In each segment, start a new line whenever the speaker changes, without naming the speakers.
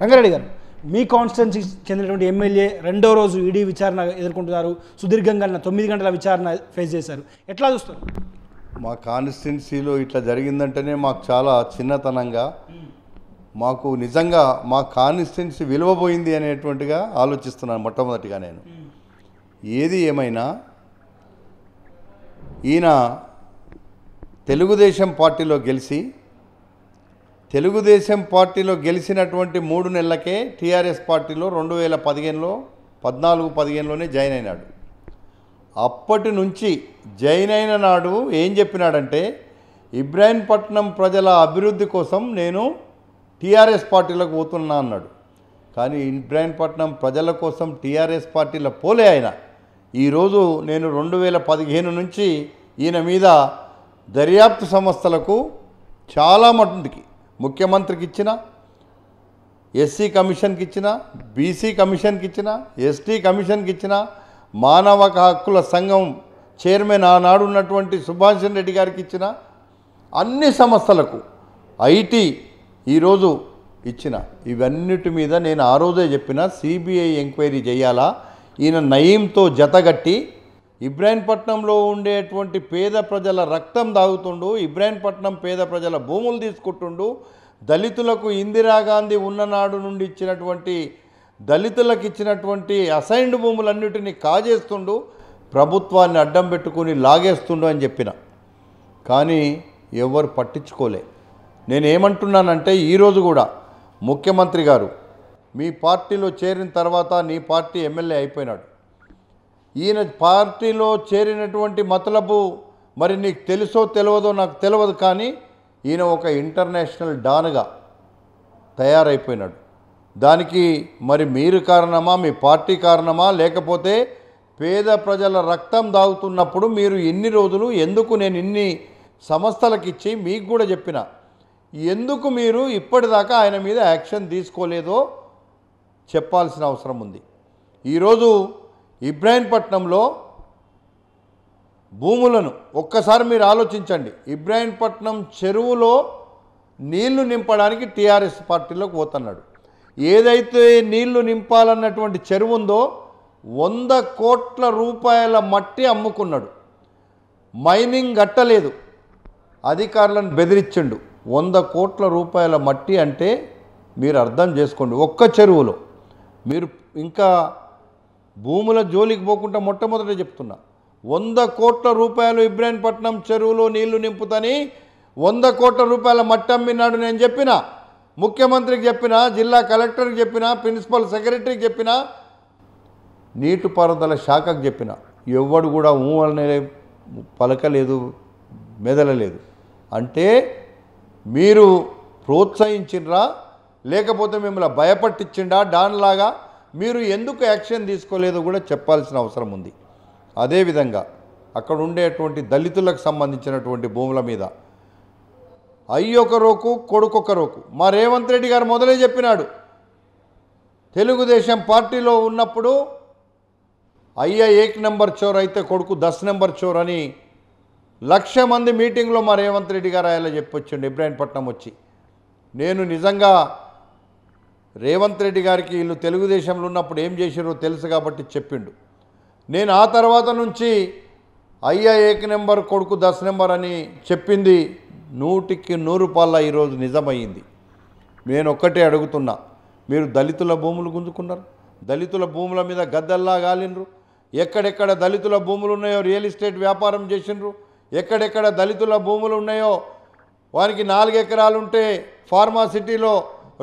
రంగారెడ్డి గారు మీ కాన్స్టిట్యున్సీకి చెందినటువంటి ఎమ్మెల్యే రెండో రోజు ఈడీ విచారణ ఎదుర్కొంటున్నారు సుదీర్ఘంగా నా తొమ్మిది గంటల విచారణ ఫేస్ చేశారు ఎట్లా చూస్తారు మా కాన్స్టిట్యున్సీలో ఇట్లా జరిగిందంటేనే మాకు చాలా చిన్నతనంగా మాకు నిజంగా మా కాన్స్టిట్యున్సీ విలువబోయింది అనేటువంటిగా ఆలోచిస్తున్నాను మొట్టమొదటిగా నేను ఏది ఏమైనా ఈయన తెలుగుదేశం పార్టీలో గెలిచి తెలుగుదేశం పార్టీలో గెలిచినటువంటి మూడు నెలలకే టీఆర్ఎస్ పార్టీలో రెండు వేల పదిహేనులో పద్నాలుగు పదిహేనులోనే జాయిన్ అయినాడు అప్పటి నుంచి జాయిన్ అయిన నాడు ఏం చెప్పినాడంటే ఇబ్రాహీంపట్నం ప్రజల అభివృద్ధి కోసం నేను టీఆర్ఎస్ పార్టీలకు పోతున్నా అన్నాడు కానీ ఇబ్రాహీంపట్నం ప్రజల కోసం టీఆర్ఎస్ పార్టీలో పోలే ఆయన ఈరోజు నేను రెండు వేల పదిహేను నుంచి ఈయన మీద దర్యాప్తు సంస్థలకు చాలా మటుకి ముఖ్యమంత్రికి ఇచ్చిన ఎస్సీ కమిషన్కి ఇచ్చిన బీసీ కమిషన్కి ఇచ్చిన ఎస్టీ కమిషన్కి ఇచ్చిన మానవ హక్కుల సంఘం చైర్మన్ ఆనాడు ఉన్నటువంటి సుభాష్ రెడ్డి గారికి ఇచ్చిన అన్ని సంస్థలకు ఐటీ ఈరోజు ఇచ్చిన ఇవన్నిటి మీద నేను ఆ రోజే చెప్పిన సిబిఐ ఎంక్వైరీ చేయాలా ఈయన నయీంతో జతగట్టి ఇబ్రాహీంపట్నంలో ఉండేటువంటి పేద ప్రజల రక్తం దాగుతుండు ఇబ్రాహీంపట్నం పేద ప్రజల భూములు తీసుకుంటుండు దళితులకు ఇందిరాగాంధీ ఉన్ననాడు నుండి ఇచ్చినటువంటి దళితులకు ఇచ్చినటువంటి అసైన్డ్ భూములన్నిటినీ కాజేస్తుండు ప్రభుత్వాన్ని అడ్డం పెట్టుకుని లాగేస్తుండు అని చెప్పిన కానీ ఎవరు పట్టించుకోలే నేనేమంటున్నానంటే ఈరోజు కూడా ముఖ్యమంత్రి గారు మీ పార్టీలో చేరిన తర్వాత నీ పార్టీ ఎమ్మెల్యే అయిపోయినాడు ఈయన పార్టీలో చేరినటువంటి మతలబు మరి నీకు తెలుసో తెలియదో నాకు తెలియదు కానీ ఈయన ఒక ఇంటర్నేషనల్ డాన్గా తయారైపోయినాడు దానికి మరి మీరు కారణమా మీ పార్టీ కారణమా లేకపోతే పేద ప్రజల రక్తం దాగుతున్నప్పుడు మీరు ఎన్ని రోజులు ఎందుకు నేను ఇన్ని సంస్థలకు ఇచ్చి మీకు కూడా చెప్పిన ఎందుకు మీరు ఇప్పటిదాకా ఆయన మీద యాక్షన్ తీసుకోలేదో చెప్పాల్సిన అవసరం ఉంది ఈరోజు ఇబ్రాహీంపట్నంలో భూములను ఒక్కసారి మీరు ఆలోచించండి ఇబ్రాహీంపట్నం చెరువులో నీళ్లు నింపడానికి టీఆర్ఎస్ పార్టీలోకి పోతున్నాడు ఏదైతే నీళ్లు నింపాలన్నటువంటి చెరువు ఉందో వంద కోట్ల రూపాయల మట్టి అమ్ముకున్నాడు మైనింగ్ గట్టలేదు అధికారులను బెదిరించిండు వంద కోట్ల రూపాయల మట్టి అంటే మీరు అర్థం చేసుకోండి ఒక్క చెరువులో మీరు ఇంకా భూముల జోలికి పోకుండా మొట్టమొదట చెప్తున్నా వంద కోట్ల రూపాయలు ఇబ్రహీంపట్నం చెరువులో నీళ్లు నింపుతని వంద కోట్ల రూపాయల మట్టమ్మినాడు నేను చెప్పిన ముఖ్యమంత్రికి చెప్పిన జిల్లా కలెక్టర్కి చెప్పిన ప్రిన్సిపల్ సెక్రటరీకి చెప్పిన నీటిపారుదల శాఖకు చెప్పిన ఎవ్వడు కూడా ఊ పలకలేదు మెదలలేదు అంటే మీరు ప్రోత్సహించినరా లేకపోతే మిమ్మల్ని భయపట్టించిండా డాన్లాగా మీరు ఎందుకు యాక్షన్ తీసుకోలేదో కూడా చెప్పాల్సిన అవసరం ఉంది అదేవిధంగా అక్కడ ఉండేటువంటి దళితులకు సంబంధించినటువంటి భూముల మీద అయ్యొక రోకు కొడుకొక రోకు మా రేవంత్ రెడ్డి గారు మొదలే చెప్పినాడు తెలుగుదేశం పార్టీలో ఉన్నప్పుడు అయ్యా ఏక్ నెంబర్ చోర్ అయితే కొడుకు దస్ నెంబర్ చోర్ అని లక్ష మంది మీటింగ్లో మా రేవంత్ రెడ్డి గారు అలా చెప్పొచ్చిండు ఇబ్రాహీంపట్నం వచ్చి నేను నిజంగా రేవంత్ రెడ్డి గారికి వీళ్ళు తెలుగుదేశంలో ఉన్నప్పుడు ఏం చేశారో తెలుసు కాబట్టి చెప్పిండు నేను ఆ తర్వాత నుంచి అయ్యా ఏక నెంబర్ కొడుకు దశ నెంబర్ అని చెప్పింది నూటికి నూరు రూపాయల ఈరోజు నిజమయ్యింది నేను ఒక్కటే అడుగుతున్నా మీరు దళితుల భూములు గుంజుకున్నారు దళితుల భూముల మీద గద్దల్లా గాలిండ్రు ఎక్కడెక్కడ దళితుల భూములు ఉన్నాయో రియల్ ఎస్టేట్ వ్యాపారం చేసిండ్రు ఎక్కడెక్కడ దళితుల భూములు ఉన్నాయో వారికి నాలుగు ఎకరాలుంటే ఫార్మా సిటీలో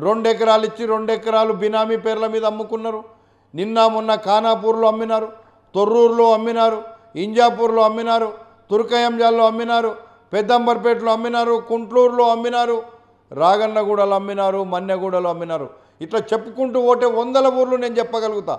రెండు ఎకరాలు ఇచ్చి రెండు ఎకరాలు బినామీ పేర్ల మీద అమ్ముకున్నారు నిన్న మొన్న ఖానాపూర్లో అమ్మినారు తొర్రూరులో అమ్మినారు ఇంజాపూర్లో అమ్మినారు తుర్కయంజాల్లో అమ్మినారు పెద్దంబర్పేటలో అమ్మినారు కుంట్లూరులో అమ్మినారు రాగన్నగూడలో అమ్మినారు మన్నెగూడలో అమ్మినారు ఇట్లా చెప్పుకుంటూ ఓటే వందల ఊర్లు నేను చెప్పగలుగుతా